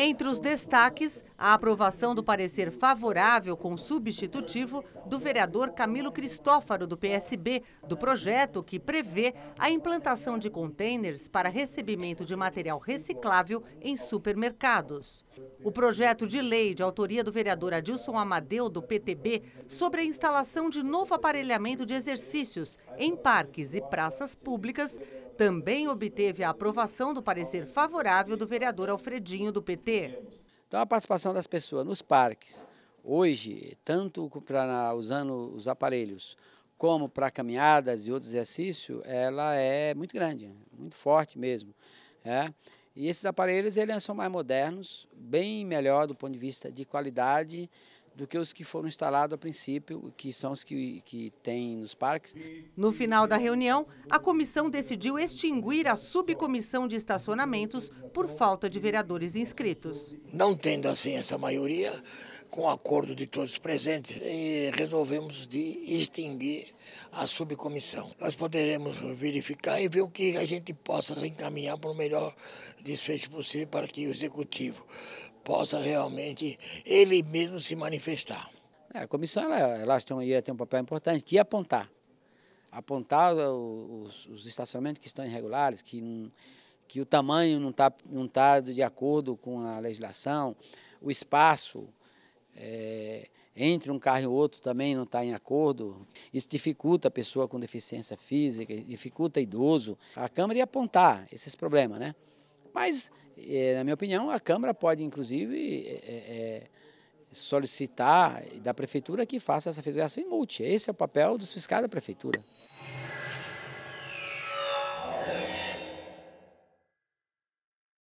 Entre os destaques, a aprovação do parecer favorável com substitutivo do vereador Camilo Cristófaro, do PSB, do projeto que prevê a implantação de containers para recebimento de material reciclável em supermercados. O projeto de lei de autoria do vereador Adilson Amadeu, do PTB, sobre a instalação de novo aparelhamento de exercícios em parques e praças públicas também obteve a aprovação do parecer favorável do vereador Alfredinho, do PT. Então, a participação das pessoas nos parques, hoje, tanto para usando os aparelhos, como para caminhadas e outros exercícios, ela é muito grande, muito forte mesmo. É. E esses aparelhos eles são mais modernos, bem melhor do ponto de vista de qualidade, do que os que foram instalados a princípio, que são os que, que tem nos parques. No final da reunião, a comissão decidiu extinguir a subcomissão de estacionamentos por falta de vereadores inscritos. Não tendo assim essa maioria, com acordo de todos presentes, eh, resolvemos de extinguir a subcomissão. Nós poderemos verificar e ver o que a gente possa encaminhar para o melhor desfecho possível para que o executivo possa realmente ele mesmo se manifestar. É, a comissão ela, ela tem, ia ter um papel importante, que apontar. Apontar os, os, estacionamentos que estão irregulares, que, que o tamanho não está não tá de acordo com a legislação, o espaço é, entre um carro e outro também não está em acordo. Isso dificulta a pessoa com deficiência física, dificulta idoso. A Câmara ia apontar esses problemas, né? Mas é, na minha opinião, a Câmara pode, inclusive, é, é, é, solicitar da Prefeitura que faça essa federação em multi. Esse é o papel dos fiscais da Prefeitura.